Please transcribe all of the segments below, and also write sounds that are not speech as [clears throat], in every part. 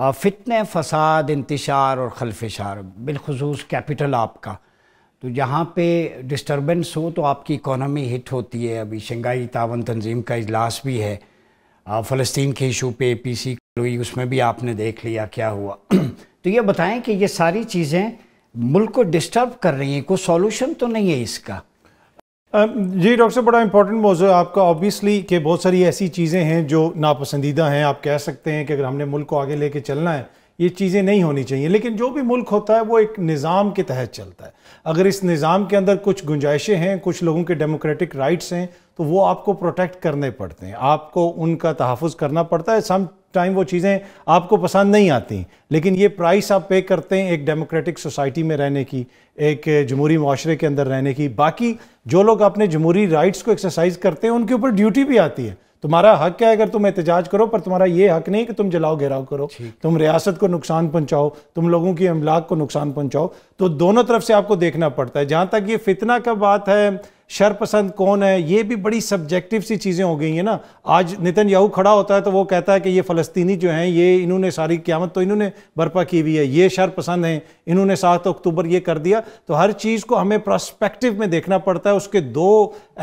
फितने फसाद इंतशार और खलफशार बिलखसूस कैपिटल आपका तो जहाँ पे डिस्टरबेंस हो तो आपकी इकॉनमी हिट होती है अभी शंघाई तावन तंजीम का इजलास भी है फ़लस्तीन के इशू पे पी सी हुई उसमें भी आपने देख लिया क्या हुआ [clears throat] तो ये बताएं कि ये सारी चीज़ें मुल्क को डिस्टर्ब कर रही हैं कोई सॉल्यूशन तो नहीं है इसका Um, जी डॉक्टर साहब बड़ा इंपॉर्टेंट मौजू है आपका ऑब्वियसली कि बहुत सारी ऐसी चीज़ें हैं जो नापसंदीदा हैं आप कह सकते हैं कि अगर हमने मुल्क को आगे लेके चलना है ये चीज़ें नहीं होनी चाहिए लेकिन जो भी मुल्क होता है वो एक निज़ाम के तहत चलता है अगर इस निज़ाम के अंदर कुछ गुंजाइशें हैं कुछ लोगों के डेमोक्रेटिक राइट्स हैं तो वो आपको प्रोटेक्ट करने पड़ते हैं आपको उनका तहफ़ करना पड़ता है सम टाइम वो चीज़ें आपको पसंद नहीं आती लेकिन ये प्राइस आप पे करते हैं एक डेमोक्रेटिक सोसाइटी में रहने की एक जमहूरी माशरे के अंदर रहने की बाकी जो लोग अपने जमहूरी राइट्स को एक्सरसाइज करते हैं उनके ऊपर ड्यूटी भी आती है तुम्हारा हक है अगर तुम एहतजाज करो पर तुम्हारा ये हक नहीं कि तुम जलाओ घेराव करो तुम रियासत को नुकसान पहुंचाओ तुम लोगों की अमलाक को नुकसान पहुंचाओ तो दोनों तरफ से आपको देखना पड़ता है जहां तक ये फितना का बात है शरपसंद कौन है ये भी बड़ी सब्जेक्टिव सी चीज़ें हो गई हैं ना आज नितिन याहू खड़ा होता है तो वो कहता है कि ये फ़लस्तीनी जो हैं ये इन्होंने सारी क्यामत तो इन्होंने बर्पा की हुई है ये शरपसंद हैं इन्होंने सात अक्टूबर ये कर दिया तो हर चीज़ को हमें प्रस्पेक्टिव में देखना पड़ता है उसके दो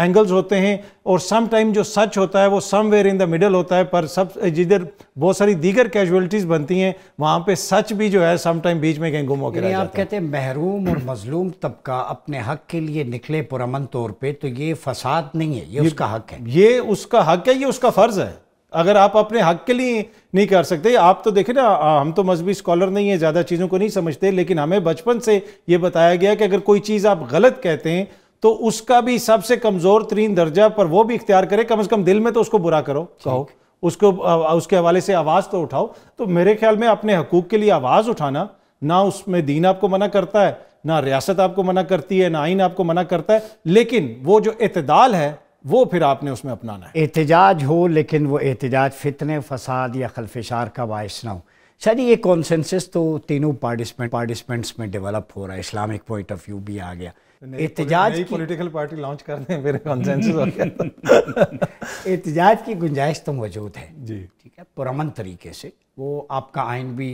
एंगल्स होते हैं और सम टाइम जो सच होता है वो समवेयर इन द मिडल होता है पर सब जिधर बहुत सारी दीगर कैजुअलिटीज़ बनती हैं वहाँ पे सच भी जो है सम टाइम बीच में कहीं गुम होकर आप कहते हैं महरूम और मजलूम तबका अपने हक के लिए निकले पुरमन तौर पर तो ये फसाद नहीं है ये, ये उसका हक है ये उसका हक है ये उसका फ़र्ज़ है अगर आप अपने हक के लिए नहीं कर सकते आप तो देखें ना हम तो मजहबी स्कॉलर नहीं है ज़्यादा चीज़ों को नहीं समझते लेकिन हमें बचपन से ये बताया गया कि अगर कोई चीज़ आप गलत कहते हैं तो उसका भी सबसे कमजोर तरीन दर्जा पर वो भी इख्तियार करे कम अज कम दिल में तो उसको बुरा करो कहो उसको उसके हवाले से आवाज़ तो उठाओ तो मेरे ख्याल में अपने हकूक के लिए आवाज़ उठाना ना उसमें दीन आपको मना करता है ना रियासत आपको मना करती है ना आइन आपको मना करता है लेकिन वो जो इतदाल है वो फिर आपने उसमें अपनाना है एहतजाज हो लेकिन वो एहतजाज फितने फसाद या खलफिशार का बायस ना हो शायद ये कॉन्सेंसिस तो तीनों पार्टिसपेंट पार्टिसपेंट्स में डेवलप हो रहा है इस्लामिक पॉइंट ऑफ व्यू भी आ गया एहतजाज पॉलिटिकल पार्टी लॉन्च कर दें मेरे कॉन्सेंसस हो गया [laughs] एहतजाज की गुंजाइश तो मौजूद है जी ठीक है पुरमन तरीके से वो आपका आइन भी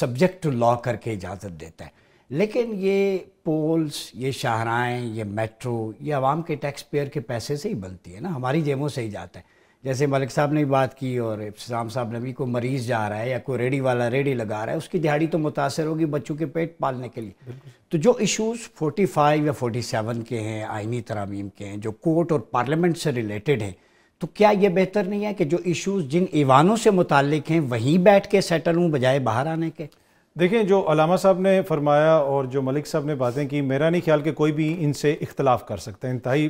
सब्जेक्ट टू लॉ करके इजाज़त देता है लेकिन ये पोल्स ये शाहराएँ ये मेट्रो ये आवाम के टैक्स पेयर के पैसे से ही बनती है ना हमारी जेबों से ही जाता है जैसे मलिक साहब ने बात की और इफ्ताम साहब ने भी कोई मरीज़ जा रहा है या कोई रेडी वाला रेडी लगा रहा है उसकी दिहाड़ी तो मुतासर होगी बच्चों के पेट पालने के लिए तो जो इश्यूज़ 45 या सेवन के हैं आइनी तरामीम के हैं जो कोर्ट और पार्लियामेंट से रिलेटेड हैं तो क्या ये बेहतर नहीं है कि जो इशूज़ जिन ईवानों से मुतक हैं वहीं बैठ के सेटल हूँ बजाय बाहर आने के देखें जो अलामा साहब ने फरमाया और जो मलिक साहब ने बातें की मेरा नहीं ख्याल कि कोई भी इनसे इख्तलाफ कर सकता है इंतहाई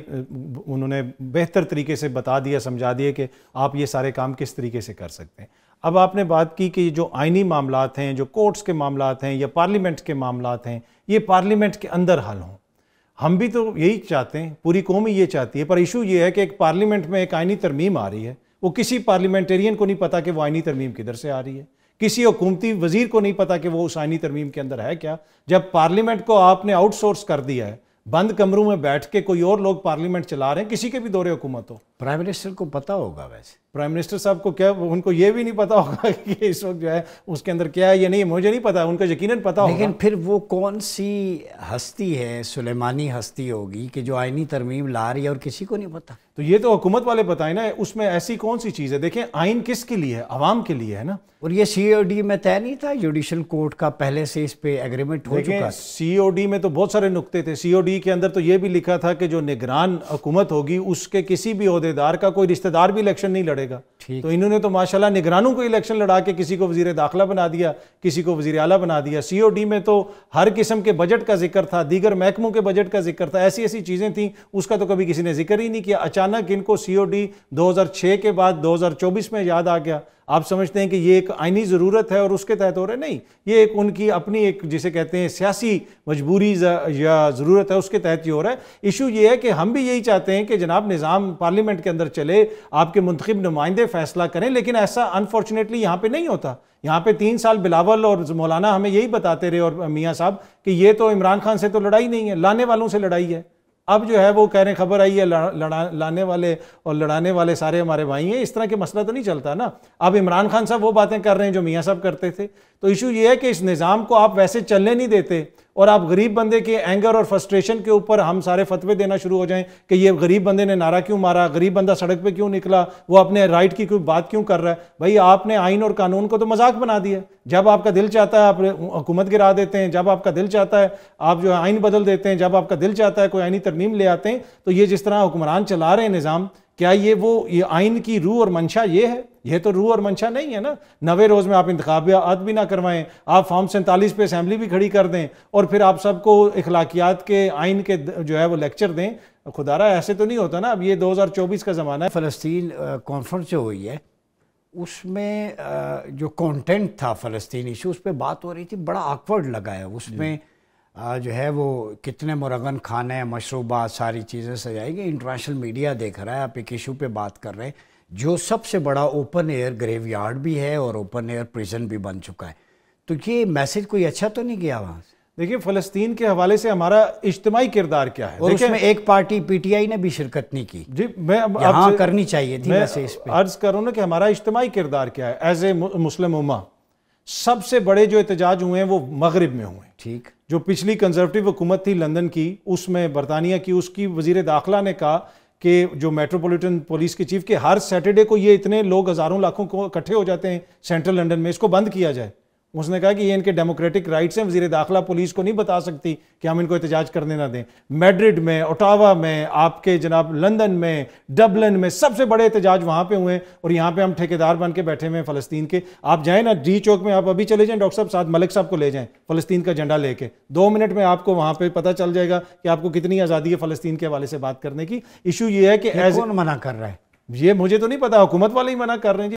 उन्होंने बेहतर तरीके से बता दिया समझा दिया कि आप ये सारे काम किस तरीके से कर सकते हैं अब आपने बात की कि जो आइनी मामला हैं जो कोर्ट्स के मामला हैं या पार्लियामेंट के मामला हैं ये पार्लियामेंट के अंदर हल हों हम भी तो यही चाहते हैं पूरी कौम ही ये चाहती है पर इशू ये है कि एक पार्लियामेंट में एक आइनी तरमीम आ रही है वो किसी पार्लियामेंटेरियन को नहीं पता कि वो आइनी तरमीम किधर से आ रही है किसी हुकूमती वजीर को नहीं पता कि वो उस आइनी तरमीम के अंदर है क्या जब पार्लियामेंट को आपने आउटसोर्स कर दिया है बंद कमरों में बैठ के कोई और लोग पार्लियामेंट चला रहे हैं किसी के भी दौरे हुकूमत हो प्राइम मिनिस्टर को पता होगा वैसे प्राइम मिनिस्टर साहब को क्या उनको ये भी नहीं पता होगा [laughs] कि इस वक्त जो है उसके अंदर क्या है या नहीं मुझे नहीं पता उनको यकीनन पता होगा लेकिन फिर वो कौन सी हस्ती है सुलेमानी हस्ती होगी कि जो आइनी तरमीम ला रही है और किसी को नहीं पता तो ये तो हुकूमत वाले बताए ना उसमें ऐसी कौन सी चीज़ है देखें आइन किस के लिए है आवाम के लिए है ना और ये सी ओ डी में तय नहीं था जुडिशल कोर्ट का पहले से इस पे एग्रीमेंट हो चुका सी ओ डी में तो बहुत सारे नुकते थे सी ओ डी के अंदर तो ये भी लिखा था कि जो निगरान हुकूमत होगी उसके किसी भी अहदेदार का कोई रिश्तेदार भी इलेक्शन नहीं लड़ेगा तो इन्होंने तो माशाल्लाह निगरानों को इलेक्शन लड़ा के किसी को वजीर दाखिला बना दिया किसी को वजीर अला बना दिया सीओडी में तो हर किस्म के बजट का जिक्र था दीगर महकमों के बजट का जिक्र था ऐसी ऐसी चीज़ें थी उसका तो कभी किसी ने जिक्र ही नहीं किया अचानक इनको सी ओ डी दो हज़ार छह के बाद दो हज़ार चौबीस में याद आ गया आप समझते हैं कि ये एक आइनी ज़रूरत है और उसके तहत हो रहा है नहीं ये एक उनकी अपनी एक जिसे कहते हैं सियासी मजबूरी या ज़रूरत है उसके तहत ही हो रहा है इशू ये है कि हम भी यही चाहते हैं कि जनाब निज़ाम पार्लियामेंट के अंदर चले आपके मुंतब नुमाइंदे फैसला करें लेकिन ऐसा अनफॉर्चुनेटली यहाँ पर नहीं होता यहाँ पे तीन साल बिलावल और मौलाना हमें यही बताते रहे और मियाँ साहब कि ये तो इमरान खान से तो लड़ाई नहीं है लाने वालों से लड़ाई है अब जो है वो कह रहे हैं खबर आई है लड़ा लाने वाले और लड़ाने वाले सारे हमारे भाई हैं इस तरह के मसला तो नहीं चलता ना अब इमरान खान साहब वो बातें कर रहे हैं जो मियाँ साहब करते थे तो इशू ये है कि इस निज़ाम को आप वैसे चलने नहीं देते और आप गरीब बंदे के एंगर और फ्रस्ट्रेशन के ऊपर हम सारे फतवे देना शुरू हो जाएं कि ये गरीब बंदे ने नारा क्यों मारा गरीब बंदा सड़क पे क्यों निकला वो अपने राइट की कोई बात क्यों कर रहा है भाई आपने आइन और कानून को तो मजाक बना दिया जब आपका दिल चाहता है आप हुकूमत गिरा देते हैं जब आपका दिल चाहता है आप जो है आइन बदल देते हैं जब आपका दिल चाहता है कोई आइनी तरमीम ले आते हैं तो ये जिस तरह हुक्मरान चला रहे हैं निज़ाम क्या ये वो ये आइन की रूह और मंशा ये है ये तो रूह और मंशा नहीं है ना नवे रोज़ में आप इंतबात भी ना करवाएं आप फॉर्म सैंतालीस पे असम्बली भी खड़ी कर दें और फिर आप सबको अखलाकियात के आइन के जो है वो लेक्चर दें खुदारा ऐसे तो नहीं होता ना अब ये 2024 का ज़माना है फ़लस्तीन कॉन्फ्रेंस जो हुई है उसमें जो कंटेंट था फ़लस्तीन इशू उस पर बात हो रही थी बड़ा आकवर्ड लगा है उसमें हम्म। जो है वो कितने मुरगन खाने मशरूबात सारी चीज़ें सजाई गई इंटरनेशनल मीडिया देख रहा है आप एक इशू पे बात कर रहे हैं जो सबसे बड़ा ओपन एयर ग्रेव यार्ड भी है और ओपन एयर प्रिजन भी बन चुका है तो ये मैसेज कोई अच्छा तो नहीं गया वहाँ से देखिए फलस्तीन के हवाले से हमारा इज्तमाही किरदार क्या है और उसमें एक पार्टी पीटीआई ने भी शिरकत नहीं की जी मैं अब यहाँ करनी चाहिए थी मैं इस कर अर्ज करूँ ना कि हमारा इज्तमाही किरदार क्या है एज ए मुस्लिम उमा सबसे बड़े जो एहतजाज हुए हैं वो मगरब में हुए ठीक जो पिछली कंजर्वेटिव हुकूमत थी लंदन की उसमें बरतानिया की उसकी वजीर दाखिला ने कहा कि जो मेट्रोपॉलिटन पुलिस के चीफ के हर सैटरडे को ये इतने लोग हज़ारों लाखों को इकट्ठे हो जाते हैं सेंट्रल लंदन में इसको बंद किया जाए उसने कहा कि ये इनके डेमोक्रेटिक राइट्स हैं वजीर दाखिला पुलिस को नहीं बता सकती कि हम इनको एहतजाज करने ना दें मेड्रिड में ओटावा में आपके जनाब लंदन में डबलन में सबसे बड़े एहतजाज वहाँ पे हुए और यहाँ पे हम ठेकेदार बन के बैठे हुए हैं फ़लस्तीन के आप जाएँ ना डी चौक में आप अभी चले जाएँ डॉक्टर साहब साथ मलिक साहब को ले जाएँ फ़लस्तीन का झंडा लेके दो मिनट में आपको वहाँ पर पता चल जाएगा कि आपको कितनी आज़ादी है फ़लस्तीन के हवाले से बात करने की इशू ये है कि एज मना कर रहा है ये मुझे तो नहीं पता हुकूमत वाले ही मना कर रहे हैं